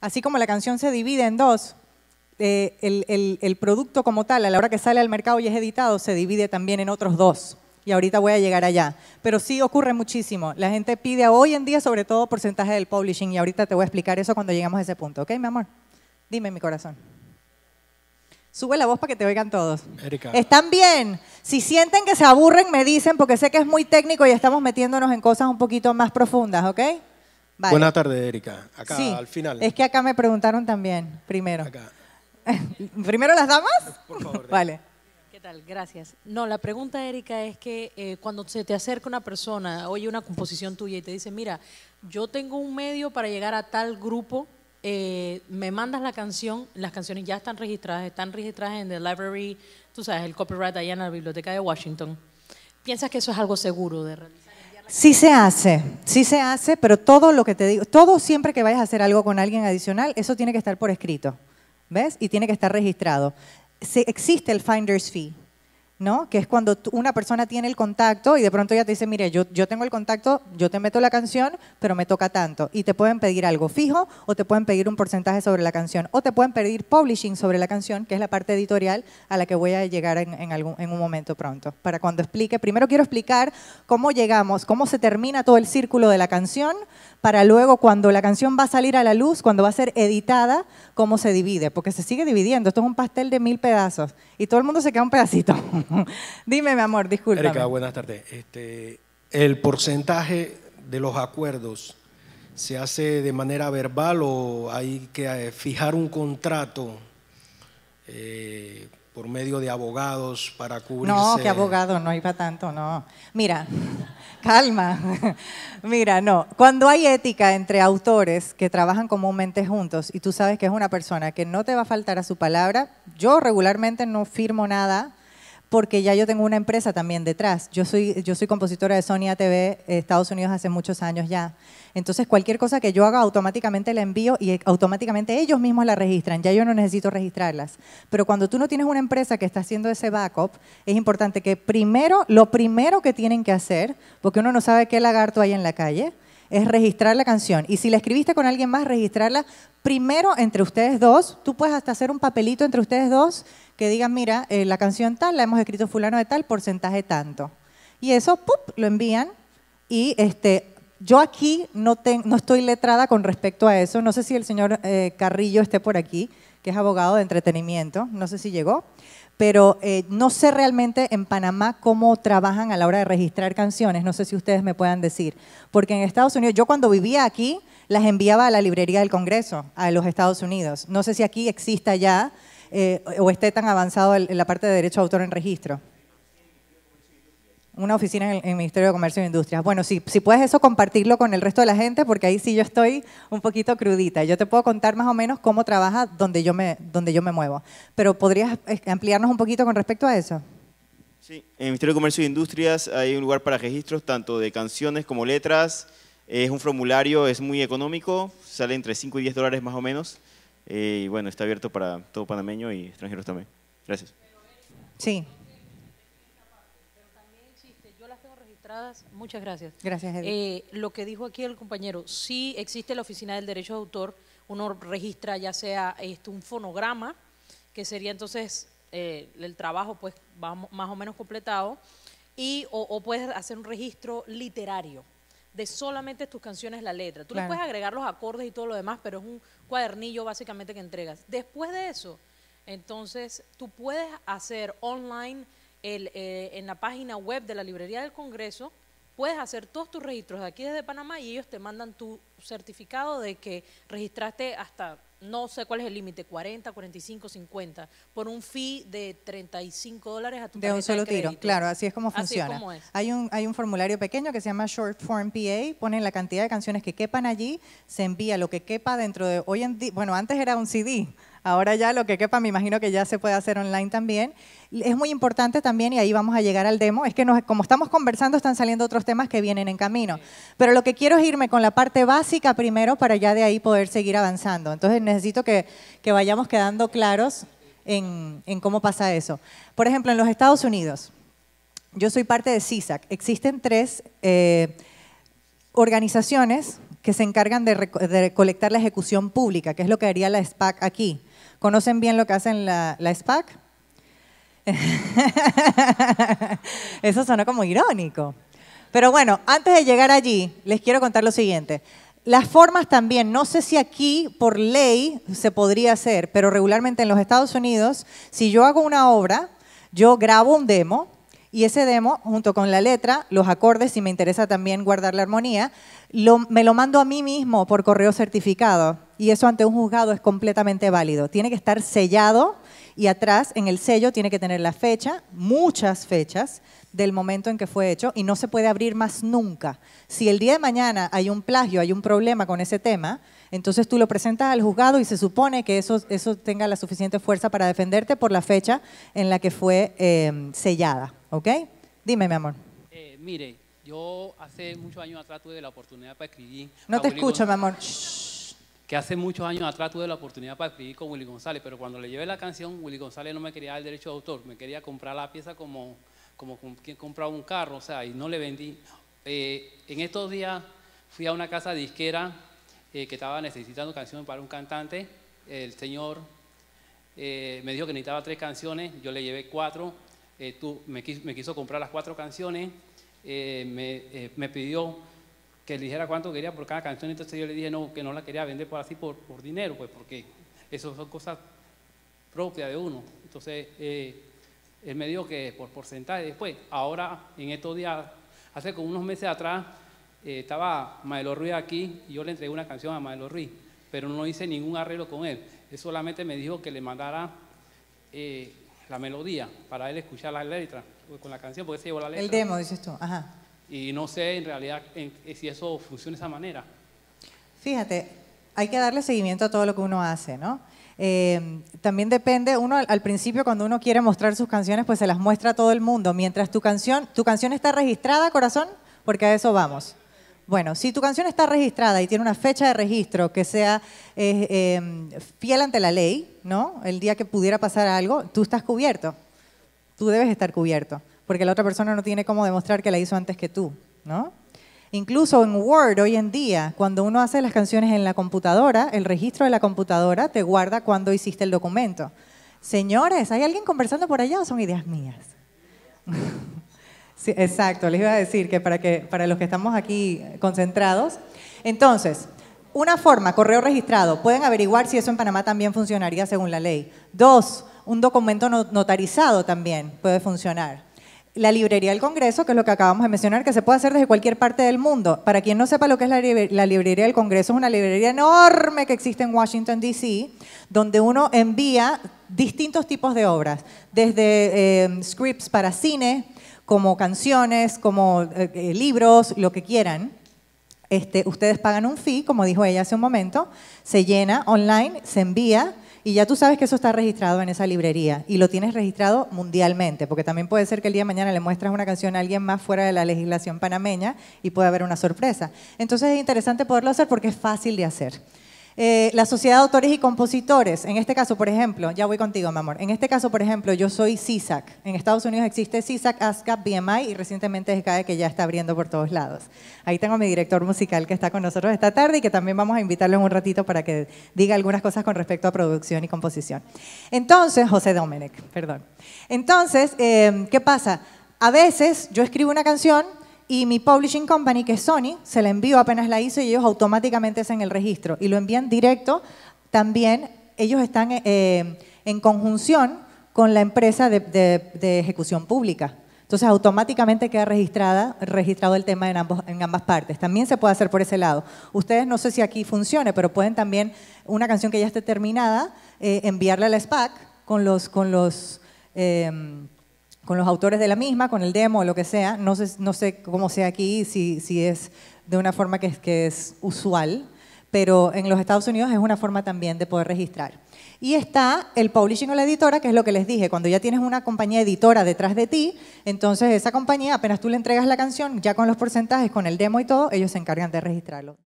así como la canción se divide en dos, eh, el, producto como tal, a la hora que sale al mercado y es editado, se divide también en otros dos. Y ahorita voy a llegar allá. Pero sí ocurre muchísimo. La gente pide hoy en día, sobre todo, porcentaje del publishing. Y ahorita te voy a explicar eso cuando lleguemos a ese punto. ¿Ok, mi amor? Dime, mi corazón. Sube la voz para que te oigan todos. ¿Están bien? Si sienten que se aburren, me dicen, porque sé que es muy técnico y estamos metiéndonos en cosas un poquito más profundas, ¿ok? Buenas tardes, Erika. Acá, al final. Es que acá me preguntaron también, primero. Acá. ¿Primero las damas? Vale. ¿Qué tal? Gracias. No, la pregunta, Erika, es que eh, cuando se te acerca una persona, oye una composición tuya y te dice, mira, yo tengo un medio para llegar a tal grupo, eh, me mandas la canción, las canciones ya están registradas, están registradas en The Library, tú sabes, el copyright allá en la Biblioteca de Washington. ¿Piensas que eso es algo seguro de realidad? Sí se hace, sí se hace, pero todo lo que te digo, todo siempre que vayas a hacer algo con alguien adicional, eso tiene que estar por escrito, ¿ves? Y tiene que estar registrado. Se, existe el finder's fee, que es cuando una persona tiene el contacto y de pronto ya te dice, mire, yo, tengo el contacto, yo te meto la canción, pero me toca tanto. Y te pueden pedir algo fijo o te pueden pedir un porcentaje sobre la canción o te pueden pedir publishing sobre la canción, que es la parte editorial a la que voy a llegar en, en un momento pronto. Para cuando explique, primero quiero explicar cómo llegamos, cómo se termina todo el círculo de la canción, para luego cuando la canción va a salir a la luz, cuando va a ser editada, cómo se divide, porque se sigue dividiendo. Esto es un pastel de mil pedazos y todo el mundo se queda un pedacito. Dime, mi amor, disculpa. Erika, buenas tardes. Este, ¿El porcentaje de los acuerdos se hace de manera verbal o hay que eh, fijar un contrato? Eh, por medio de abogados para cubrirse. No, que abogado no iba tanto, no. Mira, calma. Mira, no. Cuando hay ética entre autores que trabajan comúnmente juntos y tú sabes que es una persona que no te va a faltar a su palabra, yo regularmente no firmo nada porque ya yo tengo una empresa también detrás. Yo soy, yo soy compositora de Sony ATV eh, Estados Unidos hace muchos años ya. Entonces, cualquier cosa que yo haga, automáticamente la envío y eh, automáticamente ellos mismos la registran. Ya yo no necesito registrarlas. Pero cuando tú no tienes una empresa que está haciendo ese backup, es importante que primero, lo primero que tienen que hacer, porque uno no sabe qué lagarto hay en la calle, es registrar la canción. Y si la escribiste con alguien más, registrarla primero entre ustedes dos. Tú puedes hasta hacer un papelito entre ustedes dos que digan, mira, eh, la canción tal, la hemos escrito fulano de tal, porcentaje tanto. Y eso, ¡pup!, lo envían y este, yo aquí no, no, estoy letrada con respecto a eso. No sé si el señor eh, Carrillo esté por aquí que es abogado de entretenimiento, no sé si llegó, pero eh, no sé realmente en Panamá cómo trabajan a la hora de registrar canciones, no sé si ustedes me puedan decir, porque en Estados Unidos, yo cuando vivía aquí, las enviaba a la librería del Congreso, a los Estados Unidos. No sé si aquí exista ya eh, o esté tan avanzado en la parte de derecho de autor en registro una oficina en el, Ministerio de Comercio e Industrias. Bueno, si, si puedes eso compartirlo con el resto de la gente, porque ahí sí yo estoy un poquito crudita. Yo te puedo contar más o menos cómo trabaja donde yo me, donde yo me muevo. Pero ¿podrías eh, ampliarnos un poquito con respecto a eso? Sí, en el Ministerio de Comercio e Industrias hay un lugar para registros tanto de canciones como letras. Es un formulario, es muy económico, sale entre 5 y 10 dólares más o menos. Eh, y bueno, está abierto para todo panameño y extranjeros también. Gracias. Sí, registradas. Muchas gracias. Gracias, eh, lo que dijo aquí el compañero, si existe la Oficina del Derecho de Autor, uno registra ya sea este, un fonograma, que sería entonces eh, el trabajo pues más o menos completado, y, o, puedes hacer un registro literario de solamente tus canciones, la letra. Tú le puedes agregar los acordes y todo lo demás, pero es un cuadernillo básicamente que entregas. Después de eso, entonces tú puedes hacer online eh, en la página web de la Librería del Congreso, puedes hacer todos tus registros de aquí desde Panamá y ellos te mandan tu certificado de que registraste hasta, no sé cuál es el límite, 40, 45, 50, por un fee de 35 dólares a tu De un solo tiro, claro, así es como funciona. Hay, un, hay un formulario pequeño que se llama Short Form PA, ponen la cantidad de canciones que quepan allí, se envía lo que quepa dentro de, hoy en día, bueno, antes era un CD, Ahora ya lo que quepa, me imagino que ya se puede hacer online también. Es muy importante también, y ahí vamos a llegar al demo, es que como estamos conversando están saliendo otros temas que vienen en camino. Pero lo que quiero es irme con la parte básica primero para ya de ahí poder seguir avanzando. Entonces necesito que, vayamos quedando claros en, cómo pasa eso. Por ejemplo, en los Estados Unidos, yo soy parte de CISAC. Existen tres eh, organizaciones que se encargan de, de, recolectar la ejecución pública, que es lo que haría la SPAC aquí. ¿Conocen bien lo que hacen la, la SPAC? Eso suena como irónico. Pero bueno, antes de llegar allí, les quiero contar lo siguiente. Las formas también, no sé si aquí por ley se podría hacer, pero regularmente en los Estados Unidos, si yo hago una obra, yo grabo un demo, y ese demo, junto con la letra, los acordes, si me interesa también guardar la armonía, me lo mando a mí mismo por correo certificado. Y eso ante un juzgado es completamente válido. Tiene que estar sellado y atrás en el sello tiene que tener la fecha, muchas fechas, del momento en que fue hecho y no se puede abrir más nunca. Si el día de mañana hay un plagio, hay un problema con ese tema, entonces tú lo presentas al juzgado y se supone que eso, eso tenga la suficiente fuerza para defenderte por la fecha en la que fue eh, sellada. ¿Ok? Dime, mi amor. Eh, mire, yo hace muchos años atrás tuve la oportunidad para escribir. No te escucho, mi amor. Que hace muchos años atrás tuve la oportunidad para escribir con Willy González, pero cuando le llevé la canción, Willy González no me quería dar el derecho de autor, me quería comprar la pieza como, como quien compraba un carro, o sea, y no le vendí. Eh, en estos días fui a una casa disquera eh, que estaba necesitando canciones para un cantante. El señor me dijo que necesitaba tres canciones, yo le llevé cuatro eh, me, quiso, comprar las cuatro canciones, eh, eh, me, pidió que le dijera cuánto quería por cada canción, entonces yo le dije no, que no la quería vender por así por, por dinero, pues porque eso son cosas propias de uno. Entonces él me dijo que por porcentaje después, ahora en estos días, hace como unos meses atrás, estaba Maelo Ruiz aquí y yo le entregué una canción a Maelo Ruiz, pero no hice ningún arreglo con él, él solamente me dijo que le mandara la melodía para él escuchar las letras con la canción, porque se llevó la letra. El demo, dices tú, ajá. Y no sé en realidad eh, si eso funciona de esa manera. Fíjate, hay que darle seguimiento a todo lo que uno hace, ¿no? Eh, también depende, uno al, al, principio cuando uno quiere mostrar sus canciones, pues se las muestra a todo el mundo. Mientras tu canción, tu canción está registrada, corazón, porque a eso vamos. Bueno, si tu canción está registrada y tiene una fecha de registro que sea eh, em, fiel ante la ley, ¿no? El día que pudiera pasar algo, tú estás cubierto. Tú debes estar cubierto, porque la otra persona no tiene cómo demostrar que la hizo antes que tú, ¿no? Incluso en Word hoy en día, cuando uno hace las canciones en la computadora, el registro de la computadora te guarda cuando hiciste el documento. Señores, ¿hay alguien conversando por allá o son ideas mías? exacto, les iba a decir que para, que para los que estamos aquí concentrados. Entonces, una forma, correo registrado, pueden averiguar si eso en Panamá también funcionaría según la ley. Dos, un documento notarizado también puede funcionar. La librería del Congreso, que es lo que acabamos de mencionar, que se puede hacer desde cualquier parte del mundo. Para quien no sepa lo que es la, librería del Congreso, es una librería enorme que existe en Washington, D.C., donde uno envía distintos tipos de obras, desde eh, scripts para cine, como canciones, como eh, eh, libros, lo que quieran. Este, ustedes pagan un fee, como dijo ella hace un momento, se llena online, se envía y ya tú sabes que eso está registrado en esa librería y lo tienes registrado mundialmente, porque también puede ser que el día de mañana le muestras una canción a alguien más fuera de la legislación panameña y puede haber una sorpresa. Entonces es interesante poderlo hacer porque es fácil de hacer. Eh, la Sociedad de Autores y Compositores, en este caso, por ejemplo, ya voy contigo, mi amor. En este caso, por ejemplo, yo soy CISAC. En Estados Unidos existe CISAC, ASCAP, BMI y recientemente CAE que ya está abriendo por todos lados. Ahí tengo a mi director musical que está con nosotros esta tarde y que también vamos a invitarlo en un ratito para que diga algunas cosas con respecto a producción y composición. Entonces, José Domenech, perdón. Entonces, eh, ¿qué pasa? A veces yo escribo una canción y mi publishing company, que es Sony, se la envío apenas la hice y ellos automáticamente hacen el registro y lo envían directo. También ellos están eh, en conjunción con la empresa de, ejecución pública. Entonces automáticamente queda registrada, registrado el tema en, ambos, en ambas partes. También se puede hacer por ese lado. Ustedes no sé si aquí funcione, pero pueden también una canción que ya esté terminada eh, enviarla al SPAC con los, con los em, con los autores de la misma, con el demo o lo que sea. No sé, cómo sea aquí, si, si es de una forma que que es usual, pero en los Estados Unidos es una forma también de poder registrar. Y está el publishing o la editora, que es lo que les dije, cuando ya tienes una compañía editora detrás de ti, entonces esa compañía, apenas tú le entregas la canción, ya con los porcentajes, con el demo y todo, ellos se encargan de registrarlo.